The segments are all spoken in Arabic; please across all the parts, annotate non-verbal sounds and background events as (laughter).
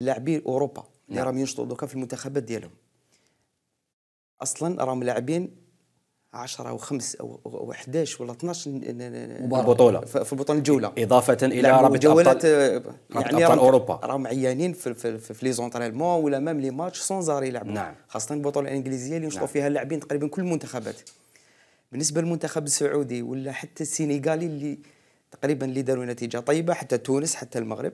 لاعبي اوروبا اللي نعم. راهم ينشطوا دوكا في المنتخبات ديالهم اصلا راهم لاعبين 10 و5 او 11 ولا 12 بطولة في البطولة الجولة إضافة إلى رابط أبطال آه، يعني رابط أوروبا راهم عيانين في, في, في, في لي زونترينمون ولا ميم لي ماتش سون زار يلعبوا نعم خاصة البطولة الإنجليزية اللي ينشطوا نعم. فيها اللاعبين تقريبا كل المنتخبات بالنسبة للمنتخب السعودي ولا حتى السينيغالي اللي تقريبا اللي داروا نتيجة طيبة حتى تونس حتى المغرب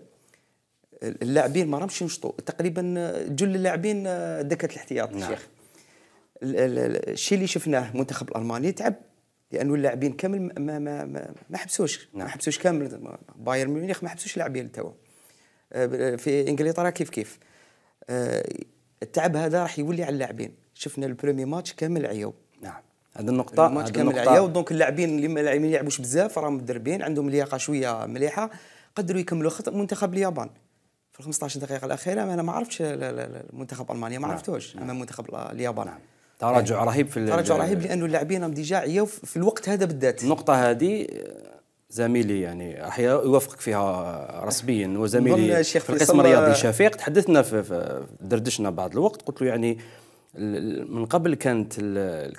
اللاعبين ما راهمش ينشطوا تقريبا جل اللاعبين آه، دكه الاحتياط نعم. الشيخ الشيء اللي شفناه المنتخب الالماني تعب لانه اللاعبين كامل ما ما ما, ما حبسوش نعم. ما حبسوش كامل بايرن ميونخ ما حبسوش اللاعبين توا آه، في انجلترا كيف كيف آه، التعب هذا راح يولي على اللاعبين شفنا البريمي ماتش كامل عياو نعم هذه النقطة الماتش كامل عياو دونك اللاعبين اللي ما يلعبوش بزاف راهم مدربين عندهم لياقة شوية مليحة قدروا يكملوا خط منتخب اليابان في 15 دقيقه الاخيره انا ما عرفتش المنتخب المانيا ما نعم، عرفتوش نعم. اما منتخب اليابان نعم. تراجع يعني رهيب في تراجع رهيب لانه اللاعبين ديجا عيوا في الوقت هذا بالذات النقطه هذه زميلي يعني راح يوافقك فيها رسميا وزميلي في القسم الرياضي شفيق تحدثنا في دردشنا بعض الوقت قلت له يعني من قبل كانت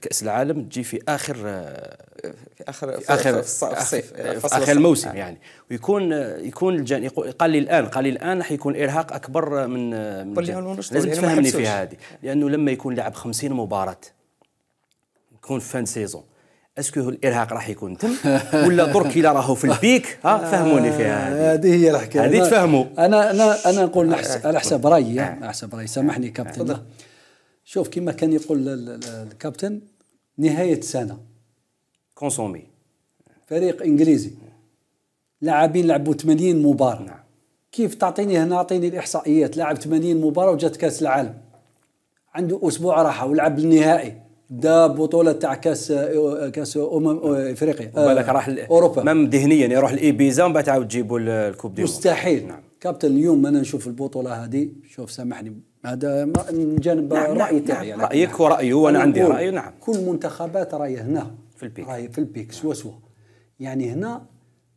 كاس العالم تجي في اخر آه، اخر في اخر الصيف اخر, اخر الموسم آه. يعني ويكون يكون الجان قال لي الان قال لي الان حيكون الارهاق اكبر من, من لازم تفهمني في هذه لانه لما يكون لعب 50 مباراه يكون فان سيزون اسكو الارهاق راح يكون تم (laughs) ولا درك الى راهو في البيك ها فهموني فيها آه، هذه هي الحكايه هذه تفهموا انا انا انا نقول آه، آه، على حسب رايي على حسب رايي سامحني كابتن شوف كما كان يقول الكابتن نهايه سنه كونسومي فريق انجليزي لاعبين لعبوا 80 مباراه نعم. كيف تعطيني هنا اعطيني الاحصائيات لاعب 80 مباراه وجات كاس العالم عنده اسبوع راحه ولعب النهائي دا بطولة تاع كاس كاس امم افريقيا بالك راح اوروبا مام ذهنيا يروح لايبيزا ومن بعد تعاود تجيبوا الكوب دي مستحيل نعم. كابتن اليوم انا نشوف البطولة هذه شوف سامحني هذا من جانب نعم راي نعم، تاعي نعم. رايك ورأيه وانا عندي راي نعم كل منتخبات رأي هنا في البيك راهي في البيك سوا سوا يعني هنا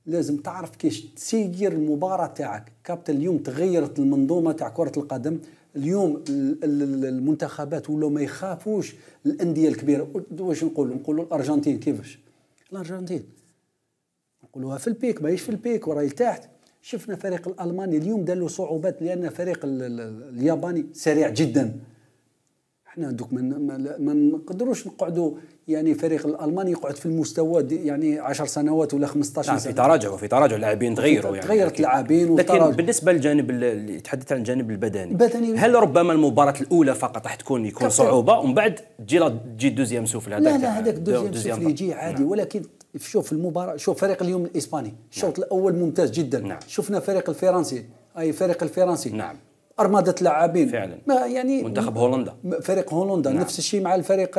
لازم تعرف كيش تسير المباراه تاعك كابتن اليوم تغيرت المنظومه تاع كره القدم اليوم المنتخبات ولاو ما يخافوش الانديه الكبيره واش نقولوا نقولوا الارجنتين كيفاش الارجنتين نقولوها في البيك ماهيش في البيك وراهي تحت شفنا فريق الالماني اليوم دار صعوبات لان فريق الياباني سريع جدا حنا دوك ما نقدروش نقعدوا يعني فريق الالماني يقعد في المستوى يعني 10 سنوات ولا 15 نعم سنه في تراجع وفي تراجع اللاعبين تغيروا يعني تغيرت اللاعبين لكن بالنسبه للجانب اللي تحدث عن الجانب البدني بدني هل ربما المباراه الاولى فقط راح تكون يكون صعوبه ومن بعد تجي تجي الدوزيام سوفل هذاك لا لا هذاك الدوزيام سوفل يجي عادي نعم. ولكن شوف المباراه شوف فريق اليوم الاسباني نعم. الشوط نعم. الاول ممتاز جدا نعم. شفنا فريق الفرنسي اي فريق الفرنسي نعم ارماده لاعبين فعلا ما يعني منتخب هولندا فريق هولندا نعم. نفس الشيء مع الفريق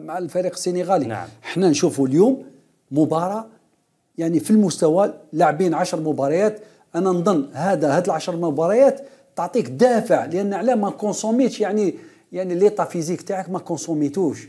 مع الفريق السنغالي نعم. احنا نشوفوا اليوم مباراه يعني في المستوى لاعبين عشر مباريات انا نظن هذا هاد العشر مباريات تعطيك دافع لان على ما كونسوميتش يعني يعني ليطا فيزيك تاعك ما كونسوميتوش